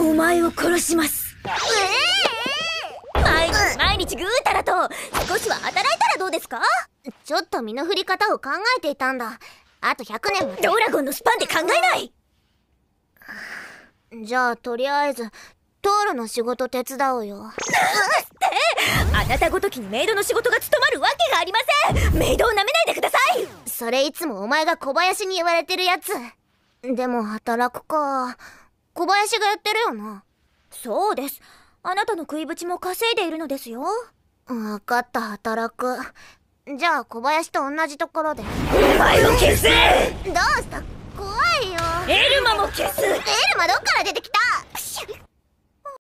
お前を殺しますえー、毎日毎日ぐうたらと少しは働いたらどうですかちょっと身の振り方を考えていたんだあと100年もドラゴンのスパンで考えないじゃあとりあえずトールの仕事手伝おうよってあなたごときにメイドの仕事が務まるわけがありませんメイドをなめないでくださいそれいつもお前が小林に言われてるやつでも働くか小林がやってるよなそうですあなたの食いぶちも稼いでいるのですよわかった働くじゃあ小林と同じところでお前を消せどうした怖いよエルマも消すエルマどっから出てきた